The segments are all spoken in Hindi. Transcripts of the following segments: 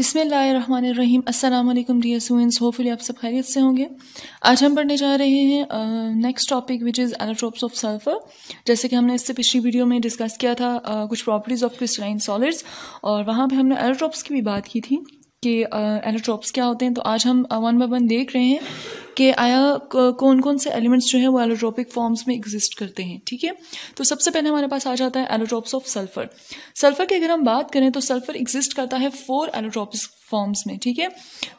बिसमीम अल्लाम डियर स्टूडेंट्स होपफुली आप सब खैरियत से होंगे आज हम पढ़ने जा रहे हैं next topic which is allotropes of sulphur जैसे कि हमने इससे पिछली वीडियो में डिस्कस किया था uh, कुछ प्रॉपर्टीज़ ऑफ क्रिस्टलाइन सॉलिड्स और वहाँ पे हमने एलोट्रोप्स की भी बात की थी कि एलोट्रोप्स uh, क्या होते हैं तो आज हम वन बाय वन देख रहे हैं कि आया कौन कौन से एलिमेंट्स जो हैं वो एलोट्रॉपिक फॉर्म्स में एग्जिस्ट करते हैं ठीक है तो सबसे पहले हमारे पास आ जाता है एलोट्रॉप्स ऑफ सल्फर सल्फर की अगर हम बात करें तो सल्फर एग्जिस्ट करता है फोर एलोट्रॉपिक फॉर्म्स में ठीक है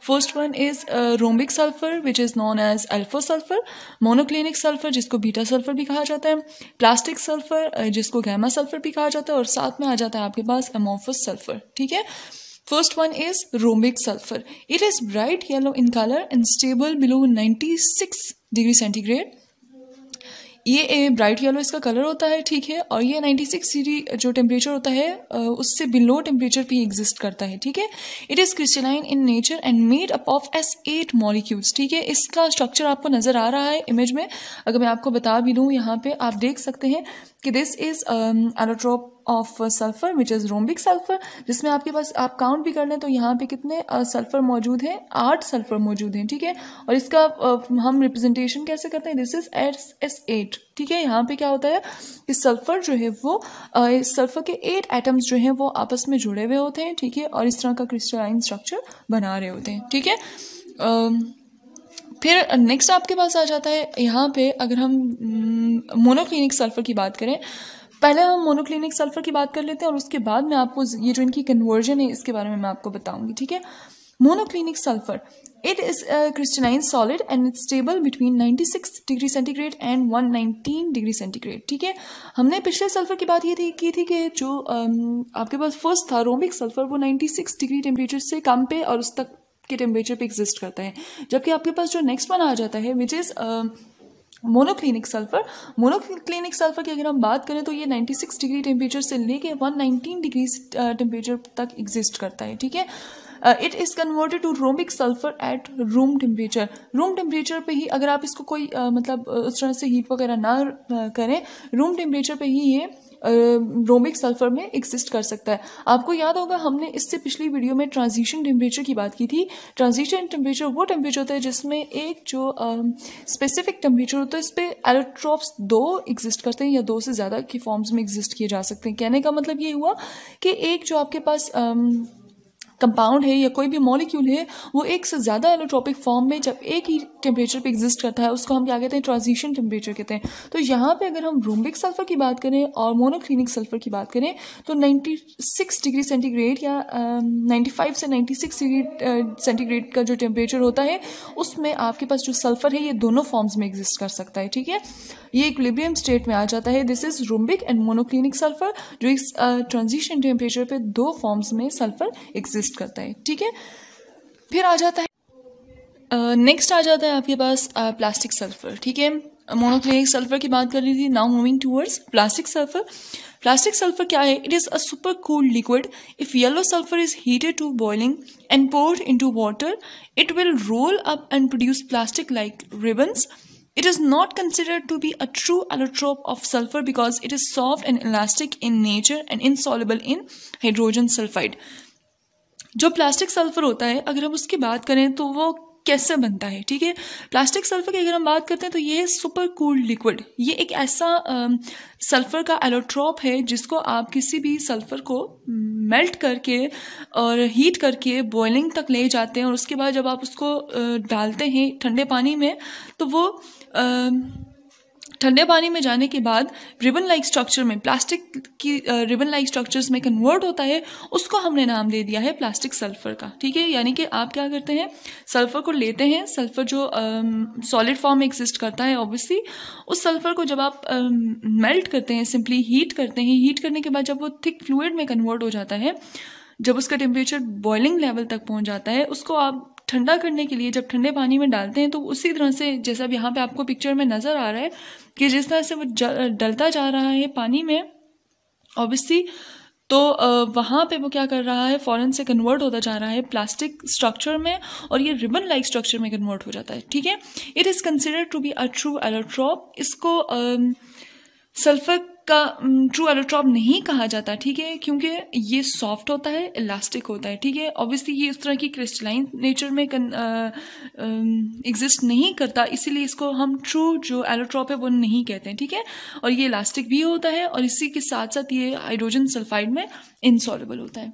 first one is rhombic sulphur which is known as alpha sulphur monoclinic sulphur जिसको बीटा सल्फर भी कहा जाता है प्लास्टिक सल्फर uh, जिसको गैमा सल्फर भी कहा जाता है और साथ में आ जाता है आपके पास एमोफस सल्फर ठीक है First one is rhombic sulfur. It is bright yellow in color and stable below 96 degree centigrade ये ए, ब्राइट येलो इसका कलर होता है ठीक है और ये 96 डिग्री जो टेम्परेचर होता है उससे बिलो टेम्परेचर भी एग्जिस्ट करता है ठीक है it is crystalline in nature and made up of S eight molecules ठीक है इसका स्ट्रक्चर आपको नज़र आ रहा है इमेज में अगर मैं आपको बता भी दूँ यहाँ पे आप देख सकते हैं कि this is allotrope of sulphur which is rhombic sulphur जिसमें आपके पास आप काउंट भी कर लें तो यहाँ पे कितने सल्फर मौजूद हैं आठ सल्फर मौजूद हैं ठीक है और इसका हम रिप्रेजेंटेशन कैसे करते हैं this is S S eight ठीक है यहाँ पे क्या होता है कि सल्फर जो है वो सल्फर के एट एटम्स जो हैं वो आपस में जुड़े हुए होते हैं ठीक है और इस तरह का क्रिस्टलाइन स्ट्रक्चर बना रहे होते हैं ठीक है फिर नेक्स्ट आपके पास आ जाता है यहाँ पे अगर हम मोनोक्लिनिक सल्फर की बात करें पहले हम मोनोक्लिनिक सल्फर की बात कर लेते हैं और उसके बाद में आपको ये जो इनकी कन्वर्जन है इसके बारे में मैं आपको बताऊंगी ठीक है monoclinic sulphur it is crystalline solid and and stable between 96 degree centigrade and 119 degree centigrade ठीक है हमने पिछले सल्फर की बात ये थी की थी कि जो um, आपके पास फर्स्ट था रोमिक सल्फर वो 96 डिग्री टेम्परेचर से कम पे और उस तक के टेम्परेचर पे एग्जिस्ट करता है जबकि आपके पास जो नेक्स्ट वन आ जाता है which is monoclinic sulphur monoclinic sulphur की अगर हम बात करें तो ये 96 डिग्री टेम्परेचर से लेके 119 डिग्री टेम्परेचर तक एग्जिस्ट करता है ठीक है it is converted to rhombic sulphur at room temperature room temperature पे ही अगर आप इसको कोई uh, मतलब uh, उस तरह से हीट वगैरह ना uh, करें रूम टेम्परेचर पे ही ये ब्रोमिक सल्फर में एग्जिस्ट कर सकता है आपको याद होगा हमने इससे पिछली वीडियो में ट्रांजिशन टेम्परेचर की बात की थी ट्रांजिशन टेम्परेचर वो टेम्परेचर होता है जिसमें एक जो स्पेसिफिक टेम्परेचर होता है इस पर एलेक्ट्रॉप्स दो एग्जिस्ट करते हैं या दो से ज़्यादा के फॉर्म्स में एग्जिस्ट किए जा सकते हैं कहने का मतलब ये हुआ कि एक जो आपके पास um, कंपाउंड है या कोई भी मॉलिक्यूल है वो एक से ज़्यादा एलोट्रॉपिक फॉर्म में जब एक ही टेम्परेचर पे एग्जिस्ट करता है उसको हम क्या कहते हैं ट्रांजिशन टेम्परेचर कहते हैं तो यहाँ पे अगर हम रोम्बिक सल्फर की बात करें और मोनोक्लिनिक सल्फर की बात करें तो 96 डिग्री सेंटीग्रेड या नाइन्टी uh, से 96 डिग्री सेंटीग्रेड uh, का जो टेम्परेचर होता है उसमें आपके पास जो सल्फर है ये दोनों फॉर्म्स में एग्जिस्ट कर सकता है ठीक है ये लिबियम स्टेट में आ जाता है this is rhombic and monoclinic sulphur जो इस ट्रांजिशन टेम्परेचर पर दो फॉर्म्स में सल्फर एग्जिस्ट एग्जिस्ट करता है ठीक है फिर आ जाता है नेक्स्ट uh, आ जाता है आपके पास प्लास्टिक सल्फर ठीक है मोनोक्लिनिक सल्फर की बात कर ली थी now moving towards plastic sulphur plastic sulphur क्या है it is a super cool liquid if yellow sulphur is heated to boiling and poured into water it will roll up and produce plastic like ribbons it is not considered to be a true allotrope of sulphur because it is soft and elastic in nature and insoluble in hydrogen sulphide जो प्लास्टिक सल्फर होता है अगर हम उसकी बात करें तो वो कैसे बनता है ठीक है प्लास्टिक सल्फर की अगर हम बात करते हैं तो ये है सुपर कूल्ड लिक्विड ये एक ऐसा सल्फर का एलोट्रॉप है जिसको आप किसी भी सल्फर को मेल्ट करके और हीट करके बॉइलिंग तक ले जाते हैं और उसके बाद जब आप उसको डालते हैं ठंडे पानी में तो वो आ, ठंडे पानी में जाने के बाद रिबन लाइक स्ट्रक्चर में प्लास्टिक की रिबन लाइक स्ट्रक्चर्स में कन्वर्ट होता है उसको हमने नाम दे दिया है प्लास्टिक सल्फर का ठीक है यानी कि आप क्या करते हैं सल्फर को लेते हैं सल्फर जो सॉलिड फॉर्म में एग्जिस्ट करता है ऑब्वियसली उस सल्फर को जब आप मेल्ट करते हैं सिंपली हीट करते हैं हीट करने के बाद जब वो थिक फ्लूड में कन्वर्ट हो जाता है जब उसका टेम्परेचर बॉइलिंग लेवल तक पहुंच जाता है उसको आप ठंडा करने के लिए जब ठंडे पानी में डालते हैं तो उसी तरह से जैसा अब यहाँ पे आपको पिक्चर में नज़र आ रहा है कि जिस तरह से वो डलता जा रहा है पानी में ऑब्वियसली तो वहाँ पे वो क्या कर रहा है फ़ौरन से कन्वर्ट होता जा रहा है प्लास्टिक स्ट्रक्चर में और ये रिबन लाइक स्ट्रक्चर में कन्वर्ट हो जाता है ठीक है it is considered to be a true allotrope इसको सल्फर का ट्रू एलोट्रॉप नहीं कहा जाता ठीक है क्योंकि ये सॉफ्ट होता है इलास्टिक होता है ठीक है ऑब्वियसली ये इस तरह की क्रिस्टलाइन नेचर में एग्जिस्ट नहीं करता इसीलिए इसको हम ट्रू जो एलोट्रॉप है वो नहीं कहते हैं ठीक है और ये इलास्टिक भी होता है और इसी के साथ साथ ये हाइड्रोजन सल्फाइड में इनसॉलेबल होता है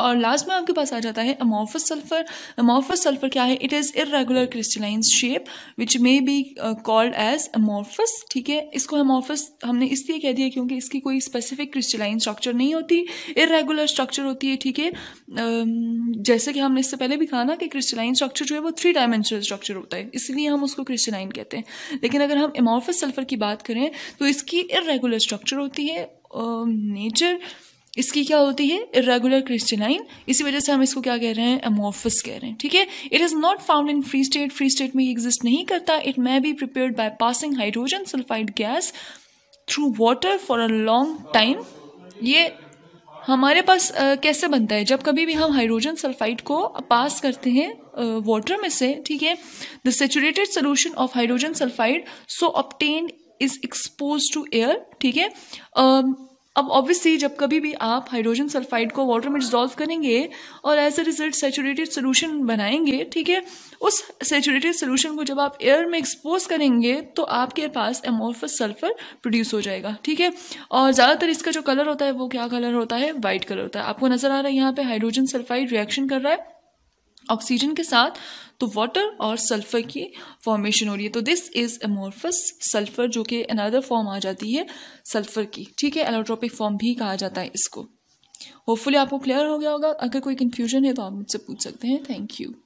और लास्ट में आपके पास आ जाता है अमोफस सल्फर अमोफस सल्फर क्या है it is irregular crystalline shape which may be called as amorphous ठीक है इसको अमोफस हमने इसलिए कह दिया क्योंकि इसकी कोई स्पेसिफिक क्रिस्टलाइन स्ट्रक्चर नहीं होती इरेगुलर स्ट्रक्चर होती है ठीक है um, जैसे कि हमने इससे पहले भी कहा ना कि क्रिस्टलाइन स्ट्रक्चर जो है वो थ्री डायमेंशनल स्ट्रक्चर होता है इसलिए हम उसको क्रिस्टलाइन कहते हैं लेकिन अगर हम अमोफस सल्फर की बात करें तो इसकी इरेगुलर स्ट्रक्चर होती है नेचर um, uh, इसकी क्या होती है इरेगुलर क्रिस्टलाइन इसी वजह से हम इसको क्या कह रहे हैं अमोफिस कह रहे हैं ठीक है it is not found in free state free state में एग्जिस्ट नहीं करता it may be prepared by passing hydrogen sulphide gas through water for a long time ये हमारे पास आ, कैसे बनता है जब कभी भी हम हाइड्रोजन सल्फाइड को पास करते हैं वाटर में से ठीक है the saturated solution of hydrogen sulphide so obtained is exposed to air ठीक है अब ऑब्वियसली जब कभी भी आप हाइड्रोजन सल्फाइड को वाटर में डिजोल्व करेंगे और as a result saturated solution बनाएंगे ठीक है उस सेचुरेटेड सोल्यूशन को जब आप एयर में एक्सपोज करेंगे तो आपके पास एमोर्फस सल्फर प्रोड्यूस हो जाएगा ठीक है और ज़्यादातर इसका जो कलर होता है वो क्या कलर होता है वाइट कलर होता है आपको नज़र आ रहा है यहाँ पे हाइड्रोजन सल्फाइड रिएक्शन कर रहा है ऑक्सीजन के साथ तो वाटर और सल्फर की फॉर्मेशन हो रही है तो दिस इज एमोर्फस सल्फर जो कि अनदर फॉर्म आ जाती है सल्फर की ठीक है एलोट्रोपिक फॉर्म भी कहा जाता है इसको होपफुली आपको क्लियर हो गया होगा अगर कोई कन्फ्यूजन है तो आप मुझसे पूछ सकते हैं थैंक यू